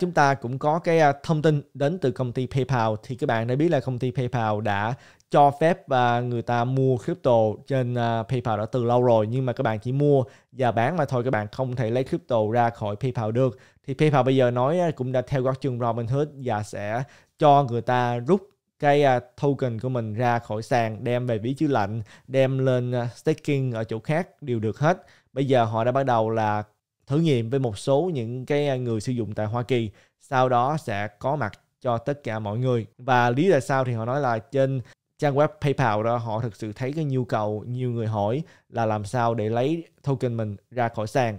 Chúng ta cũng có cái à, thông tin đến từ công ty PayPal thì các bạn đã biết là công ty PayPal đã cho phép và người ta mua crypto trên à, PayPal đã từ lâu rồi nhưng mà các bạn chỉ mua và bán mà thôi các bạn không thể lấy crypto ra khỏi PayPal được. Thì PayPal bây giờ nói à, cũng đã theo gót chương Robinhood và sẽ cho người ta rút cái token của mình ra khỏi sàn đem về ví chứa lạnh đem lên staking ở chỗ khác đều được hết bây giờ họ đã bắt đầu là thử nghiệm với một số những cái à, người sử dụng tại Hoa Kỳ sau đó sẽ có mặt cho tất cả mọi người và lý do sao thì họ nói là trên trang web PayPal đó họ thực sự thấy cái nhu cầu nhiều người hỏi là làm sao để lấy token mình ra khỏi sàn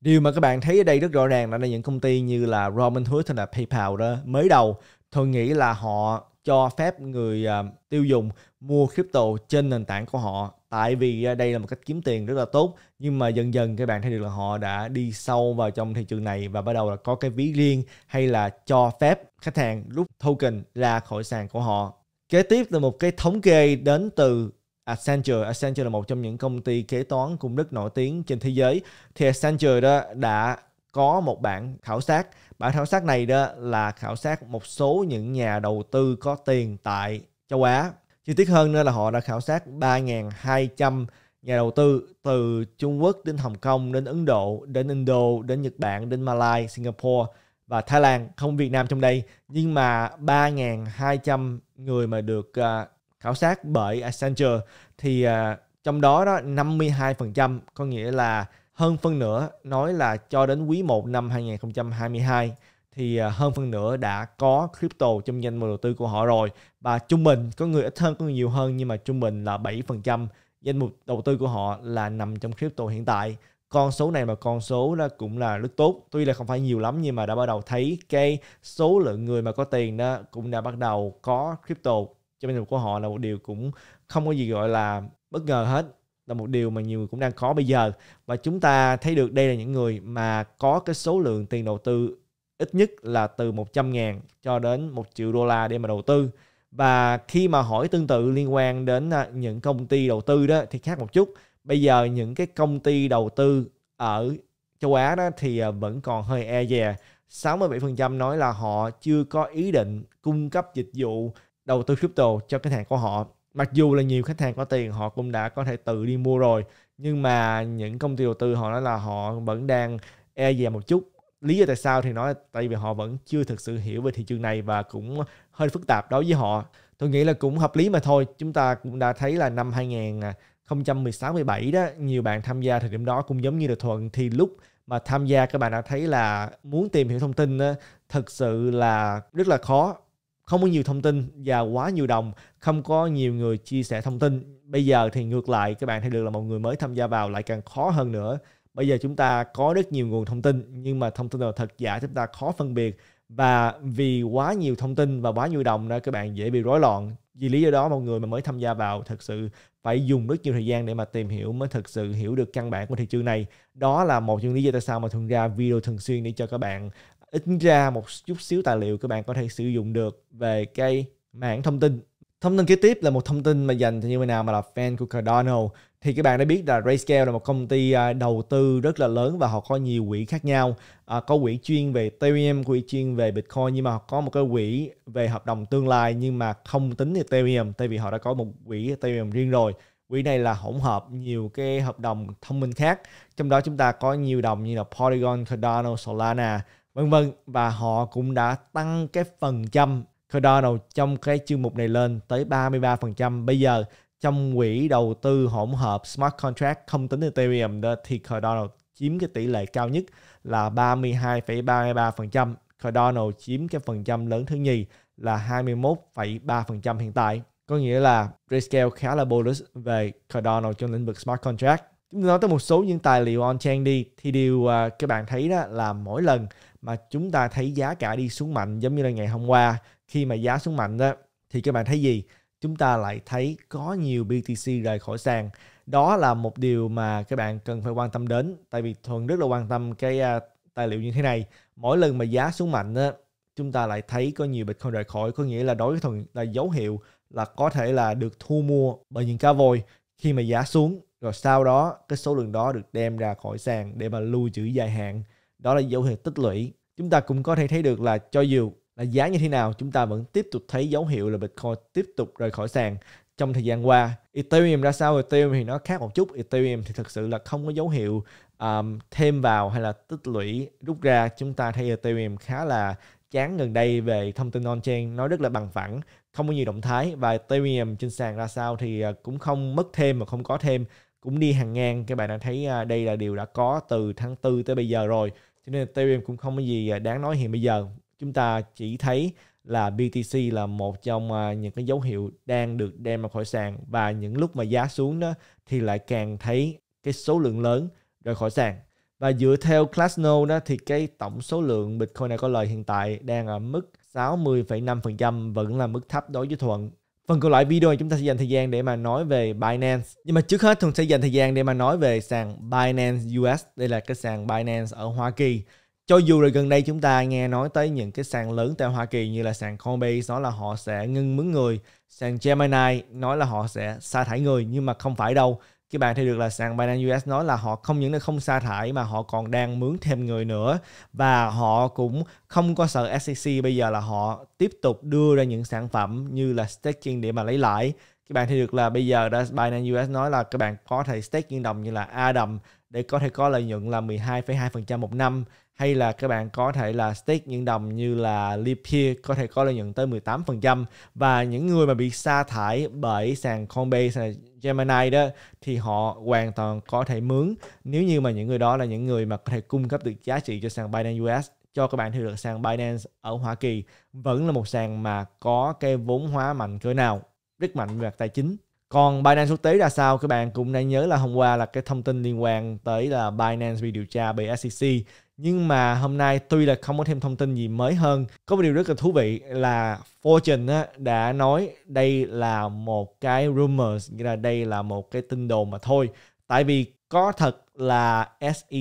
Điều mà các bạn thấy ở đây rất rõ ràng là những công ty như là Robinhood hay là PayPal đó mới đầu tôi nghĩ là họ cho phép người uh, tiêu dùng mua crypto trên nền tảng của họ tại vì à, đây là một cách kiếm tiền rất là tốt nhưng mà dần dần các bạn thấy được là họ đã đi sâu vào trong thị trường này và bắt đầu là có cái ví riêng hay là cho phép khách hàng rút token ra khỏi sàn của họ kế tiếp là một cái thống kê đến từ Accenture, Accenture là một trong những công ty kế toán cũng rất nổi tiếng trên thế giới thì Accenture đó đã có một bản khảo sát bản khảo sát này đó là khảo sát một số những nhà đầu tư có tiền tại châu Á Chi tiết hơn nữa là họ đã khảo sát 3.200 nhà đầu tư từ Trung Quốc đến Hồng Kông đến Ấn Độ đến Indo đến Nhật Bản đến Malaysia, Singapore và Thái Lan không Việt Nam trong đây nhưng mà 3.200 người mà được à, khảo sát bởi Accenture thì à, trong đó đó 52% có nghĩa là hơn phân nửa nói là cho đến quý 1 năm 2022 thì à, hơn phần nữa đã có crypto trong danh mục đầu tư của họ rồi và trung bình có người ít hơn có người nhiều hơn nhưng mà trung bình là 7% danh mục đầu tư của họ là nằm trong crypto hiện tại con số này mà con số đó cũng là rất tốt tuy là không phải nhiều lắm nhưng mà đã bắt đầu thấy cái số lượng người mà có tiền đó cũng đã bắt đầu có crypto trong danh mục của họ là một điều cũng không có gì gọi là bất ngờ hết là một điều mà nhiều người cũng đang có bây giờ và chúng ta thấy được đây là những người mà có cái số lượng tiền đầu tư ít nhất là từ 100 ngàn cho đến 1 triệu đô la để mà đầu tư và khi mà hỏi tương tự liên quan đến à, những công ty đầu tư đó thì khác một chút bây giờ những cái công ty đầu tư ở châu Á đó thì à, vẫn còn hơi e dè 67% nói là họ chưa có ý định cung cấp dịch vụ đầu tư crypto cho khách hàng của họ mặc dù là nhiều khách hàng có tiền họ cũng đã có thể tự đi mua rồi nhưng mà những công ty đầu tư họ nói là họ vẫn đang e dè một chút lý do tại sao thì nói tại vì họ vẫn chưa thực sự hiểu về thị trường này và cũng hơi phức tạp đối với họ tôi nghĩ là cũng hợp lý mà thôi chúng ta cũng đã thấy là năm 2016 17 đó nhiều bạn tham gia thời điểm đó cũng giống như được thuận thì lúc mà tham gia các bạn đã thấy là muốn tìm hiểu thông tin đó, thật sự là rất là khó không có nhiều thông tin và quá nhiều đồng không có nhiều người chia sẻ thông tin bây giờ thì ngược lại các bạn thấy được là một người mới tham gia vào lại càng khó hơn nữa bây giờ chúng ta có rất nhiều nguồn thông tin nhưng mà thông tin là thật giả chúng ta khó phân biệt và vì quá nhiều thông tin và quá nhiều đồng đó các bạn dễ bị rối loạn vì lý do đó mọi người mà mới tham gia vào thật sự phải dùng rất nhiều thời gian để mà tìm hiểu mới thật sự hiểu được căn bản của thị trường này đó là một trong lý do tại sao mà thường ra video thường xuyên để cho các bạn ít ra một chút xíu tài liệu các bạn có thể sử dụng được về cái mảng thông tin Thông tin kế tiếp là một thông tin mà dành cho những người nào mà là fan của Cardano thì các bạn đã biết là Rayscale là một công ty à, đầu tư rất là lớn và họ có nhiều quỹ khác nhau. À, có quỹ chuyên về Ethereum, quỹ chuyên về Bitcoin nhưng mà họ có một cái quỹ về hợp đồng tương lai nhưng mà không tính Ethereum tại vì họ đã có một quỹ Ethereum riêng rồi. Quỹ này là hỗn hợp nhiều cái hợp đồng thông minh khác. Trong đó chúng ta có nhiều đồng như là Polygon, Cardano, Solana vân vân và họ cũng đã tăng cái phần trăm Cardano trong cái chương mục này lên tới 33%. Bây giờ trong quỹ đầu tư hỗn hợp smart contract không tính Ethereum đó, thì Cardano chiếm cái tỷ lệ cao nhất là 32,33%. Cardano chiếm cái phần trăm lớn thứ nhì là 21,3% hiện tại. Có nghĩa là rescale khá là bullish về Cardano trong lĩnh vực smart contract. Chúng ta nói tới một số những tài liệu on-chain đi thì điều uh, các bạn thấy đó là mỗi lần mà chúng ta thấy giá cả đi xuống mạnh giống như là ngày hôm qua khi mà giá xuống mạnh đó thì các bạn thấy gì? Chúng ta lại thấy có nhiều BTC rời khỏi sàn. Đó là một điều mà các bạn cần phải quan tâm đến tại vì Thuần rất là quan tâm cái à, tài liệu như thế này. Mỗi lần mà giá xuống mạnh đó, chúng ta lại thấy có nhiều Bitcoin rời khỏi có nghĩa là đối với Thuần là dấu hiệu là có thể là được thu mua bởi những cá voi khi mà giá xuống rồi sau đó cái số lượng đó được đem ra khỏi sàn để mà lưu trữ dài hạn đó là dấu hiệu tích lũy chúng ta cũng có thể thấy được là cho dù là giá như thế nào chúng ta vẫn tiếp tục thấy dấu hiệu là Bitcoin tiếp tục rời khỏi sàn trong thời gian qua Ethereum ra sao Ethereum thì nó khác một chút Ethereum thì thực sự là không có dấu hiệu um, thêm vào hay là tích lũy rút ra chúng ta thấy Ethereum khá là chán gần đây về thông tin on-chain nó rất là bằng phẳng không có nhiều động thái và Ethereum trên sàn ra sao thì ờ, cũng không mất thêm mà không có thêm cũng đi hàng ngang các bạn đã thấy ờ, đây là điều đã có từ tháng 4 tới bây giờ rồi cho nên Ethereum cũng không có gì ờ, đáng nói hiện bây giờ chúng ta chỉ thấy là BTC là một trong à, những cái dấu hiệu đang được đem ra khỏi sàn và những lúc mà giá xuống đó thì lại càng thấy cái số lượng lớn rời khỏi sàn. Và dựa theo Classnode đó thì cái tổng số lượng Bitcoin này có lời hiện tại đang ở mức 60,5% vẫn là mức thấp đối với Thuận. Phần còn lại video này chúng ta sẽ dành thời gian để mà nói về Binance. Nhưng mà trước hết Thuận sẽ dành thời gian để mà nói về sàn Binance US. Đây là cái sàn Binance ở Hoa Kỳ cho dù là gần đây chúng ta nghe nói tới những cái sàn lớn tại Hoa Kỳ như là sàn Coinbase nói là họ sẽ ngưng mướn người, sàn Gemini nói là họ sẽ sa thải người nhưng mà không phải đâu. Các bạn thấy được là sàn Binance US nói là họ không những là không sa thải mà họ còn đang mướn thêm người nữa và họ cũng không có sợ SEC bây giờ là họ tiếp tục đưa ra những sản phẩm như là staking để mà lấy lãi. Các bạn thấy được là bây giờ đã Binance US nói là các bạn có thể staking đồng như là Adam để có thể có lợi nhuận là 12,2% một năm hay là các bạn có thể là stake những đồng như là Lipir có thể có lợi nhuận tới 18% và những người mà bị sa thải bởi sàn Coinbase Gemini đó thì họ hoàn toàn có thể mướn nếu như mà những người đó là những người mà có thể cung cấp được giá trị cho sàn Binance US cho các bạn thì được sàn Binance ở Hoa Kỳ vẫn là một sàn mà có cái vốn hóa mạnh cỡ nào rất mạnh về mặt tài chính còn Binance quốc tế ra sao các bạn cũng nên nhớ là hôm qua là cái thông tin liên quan tới là Binance bị điều tra bởi SEC nhưng mà hôm nay tuy là không có thêm thông tin gì mới hơn có một điều rất là thú vị là Fortune đã nói đây là một cái rumors nghĩa là đây là một cái tin đồn mà thôi tại vì có thật là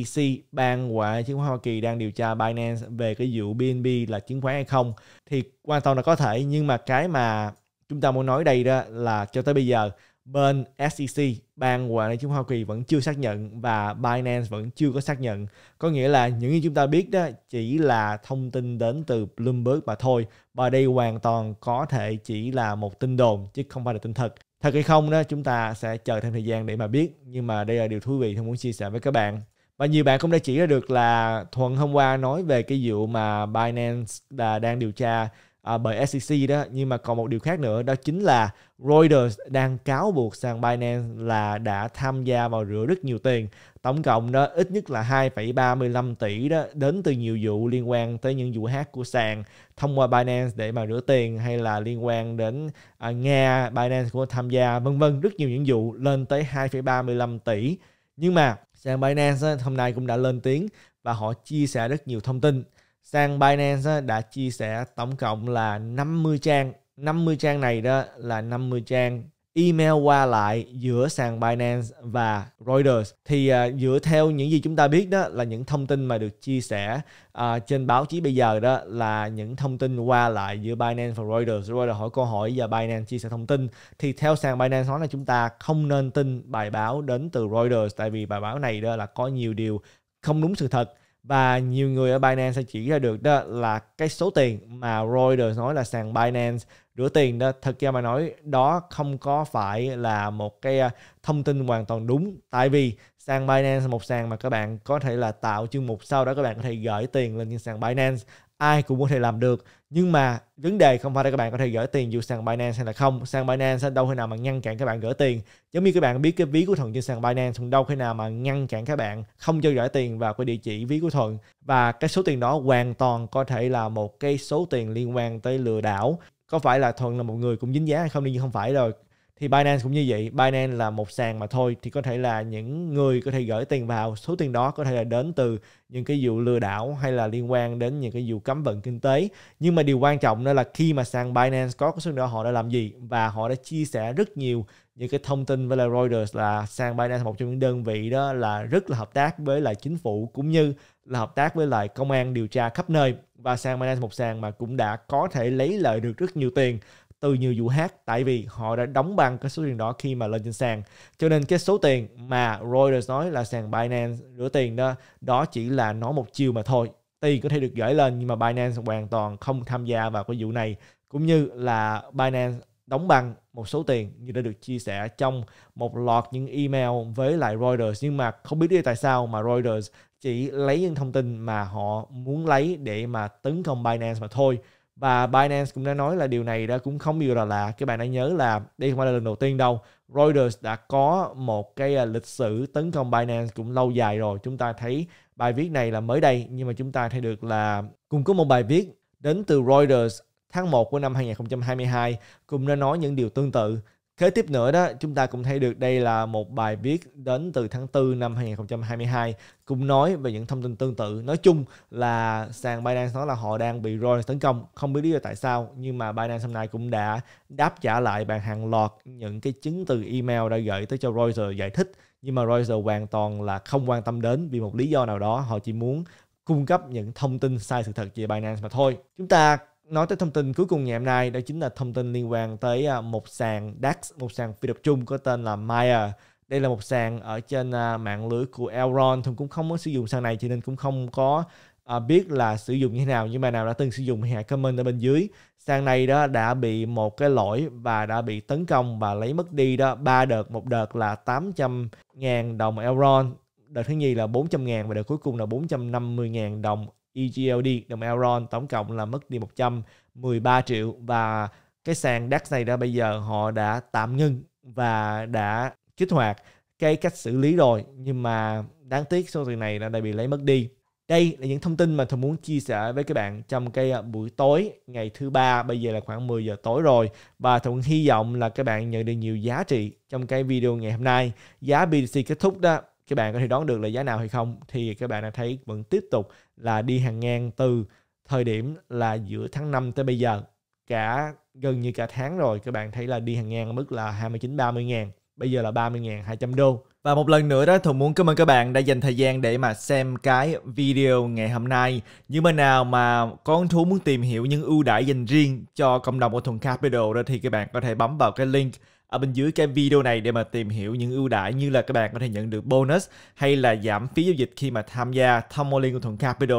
SEC ban quản chứng khoán Hoa Kỳ đang điều tra Binance về cái vụ BNB là chứng khoán hay không thì hoàn toàn là có thể nhưng mà cái mà chúng ta muốn nói đây đó là cho tới bây giờ bên SEC ban quản lý chứng Hoa Kỳ vẫn chưa xác nhận và Binance vẫn chưa có xác nhận có nghĩa là những gì chúng ta biết đó chỉ là thông tin đến từ Bloomberg mà thôi và đây hoàn toàn có thể chỉ là một tin đồn chứ không phải là tin thật thật hay không đó chúng ta sẽ chờ thêm thời gian để mà biết nhưng mà đây là điều thú vị tôi muốn chia sẻ với các bạn và nhiều bạn cũng đã chỉ ra được là thuận hôm qua nói về cái vụ mà Binance là đang điều tra à, bởi SEC đó nhưng mà còn một điều khác nữa đó chính là Reuters đang cáo buộc sàn Binance là đã tham gia vào rửa rất nhiều tiền tổng cộng đó ít nhất là 2,35 tỷ đó đến từ nhiều vụ liên quan tới những vụ hack của sàn thông qua Binance để mà rửa tiền hay là liên quan đến à, Nga Binance của tham gia vân vân rất nhiều những vụ lên tới 2,35 tỷ nhưng mà sàn Binance đó, hôm nay cũng đã lên tiếng và họ chia sẻ rất nhiều thông tin Sang Binance đã chia sẻ tổng cộng là 50 trang. 50 trang này đó là 50 trang email qua lại giữa sàn Binance và Reuters thì à, dựa theo những gì chúng ta biết đó là những thông tin mà được chia sẻ à, trên báo chí bây giờ đó là những thông tin qua lại giữa Binance và Reuters Reuters hỏi câu hỏi và Binance chia sẻ thông tin thì theo sàn Binance nói là chúng ta không nên tin bài báo đến từ Reuters tại vì bài báo này đó là có nhiều điều không đúng sự thật và nhiều người ở Binance sẽ chỉ ra được đó là cái số tiền mà Reuters nói là sàn Binance rửa tiền đó thật ra mà nói đó không có phải là một cái à, thông tin hoàn toàn đúng tại vì sàn Binance là một sàn mà các bạn có thể là tạo chương mục sau đó các bạn có thể gửi tiền lên trên sàn Binance ai cũng có thể làm được nhưng mà vấn đề không phải là các bạn có thể gửi tiền dù sang Binance hay là không sang Binance sẽ đâu khi nào mà ngăn cản các bạn gửi tiền giống như các bạn biết cái ví của Thuận trên sàn Binance cũng đâu khi nào mà ngăn cản các bạn không cho gửi tiền vào cái địa chỉ ví của Thuận và cái số tiền đó hoàn toàn có thể là một cái số tiền liên quan tới lừa đảo có phải là Thuận là một người cũng dính giá hay không nhưng không phải rồi thì Binance cũng như vậy Binance là một sàn mà thôi thì có thể là những người có thể gửi tiền vào số tiền đó có thể là đến từ những cái vụ lừa đảo hay là liên quan đến những cái vụ cấm vận kinh tế nhưng mà điều quan trọng đó là khi mà sàn Binance có cái số đó họ đã làm gì và họ đã chia sẻ rất nhiều những cái thông tin với lại Reuters là sàn Binance một trong những đơn vị đó là rất là hợp tác với lại chính phủ cũng như là hợp tác với lại công an điều tra khắp nơi và sàn Binance một sàn mà cũng đã có thể lấy lợi được rất nhiều tiền từ nhiều vụ hát tại vì họ đã đóng băng cái số tiền đó khi mà lên trên sàn cho nên cái số tiền mà Reuters nói là sàn Binance rửa tiền đó đó chỉ là nói một chiều mà thôi tiền có thể được gửi lên nhưng mà Binance hoàn toàn không tham gia vào cái vụ này cũng như là Binance đóng băng một số tiền như đã được chia sẻ trong một loạt những email với lại Reuters nhưng mà không biết lý tại sao mà Reuters chỉ lấy những thông tin mà họ muốn lấy để mà tấn công Binance mà thôi và Binance cũng đã nói là điều này đã cũng không nhiều là lạ các bạn đã nhớ là đây không phải là lần đầu tiên đâu Reuters đã có một cái à, lịch sử tấn công Binance cũng lâu dài rồi chúng ta thấy bài viết này là mới đây nhưng mà chúng ta thấy được là cũng có một bài viết đến từ Reuters tháng 1 của năm 2022 cũng đã nói những điều tương tự Kế tiếp nữa đó, chúng ta cũng thấy được đây là một bài viết đến từ tháng 4 năm 2022 cũng nói về những thông tin tương tự. Nói chung là sàn Binance nói là họ đang bị Roy tấn công, không biết lý do tại sao nhưng mà Binance hôm nay cũng đã đáp trả lại bằng hàng loạt những cái chứng từ email đã gửi tới cho Reuters giải thích nhưng mà Reuters hoàn toàn là không quan tâm đến vì một lý do nào đó họ chỉ muốn cung cấp những thông tin sai sự thật về Binance mà thôi. Chúng ta nói tới thông tin cuối cùng ngày hôm nay đó chính là thông tin liên quan tới à, một sàn DAX, một sàn phi tập trung có tên là Maya. Đây là một sàn ở trên à, mạng lưới của Elron. Thông cũng không có sử dụng sàn này cho nên cũng không có à, biết là sử dụng như thế nào nhưng mà nào đã từng sử dụng thì hãy comment ở bên dưới sàn này đó đã bị một cái lỗi và đã bị tấn công và lấy mất đi đó ba đợt một đợt là 800 ngàn đồng Elron đợt thứ nhì là 400 ngàn và đợt cuối cùng là 450 ngàn đồng EGLD đồng Elron tổng cộng là mất đi 113 triệu và cái sàn DAX này đã bây giờ họ đã tạm ngưng và đã kích hoạt cái cách xử lý rồi nhưng mà đáng tiếc số tiền này là đã bị lấy mất đi đây là những thông tin mà tôi muốn chia sẻ với các bạn trong cái buổi tối ngày thứ ba bây giờ là khoảng 10 giờ tối rồi và tôi hy vọng là các bạn nhận được nhiều giá trị trong cái video ngày hôm nay giá BTC kết thúc đó các bạn có thể đoán được là giá nào hay không thì các bạn đã thấy vẫn tiếp tục là đi hàng ngang từ thời điểm là giữa tháng 5 tới bây giờ cả gần như cả tháng rồi các bạn thấy là đi hàng ngang ở mức là 29 30 ngàn bây giờ là 30 ngàn 200 đô và một lần nữa đó Thuận muốn cảm ơn các bạn đã dành thời gian để mà xem cái video ngày hôm nay. nhưng mà nào mà có thú muốn tìm hiểu những ưu đãi dành riêng cho cộng đồng của Thuận Capital đó thì các bạn có thể bấm vào cái link ở bên dưới cái video này để mà tìm hiểu những ưu đãi như là các bạn có thể nhận được bonus hay là giảm phí giao dịch khi mà tham gia thông liên của Thuận Capital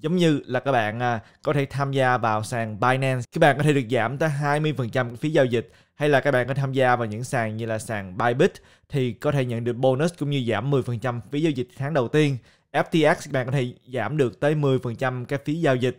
giống như là các bạn à, có thể tham gia vào sàn Binance các bạn có thể được giảm tới 20% phí giao dịch hay là các bạn có tham gia vào những sàn như là sàn Bybit thì có thể nhận được bonus cũng như giảm 10% phí giao dịch tháng đầu tiên. FTX các bạn có thể giảm được tới 10% cái phí giao dịch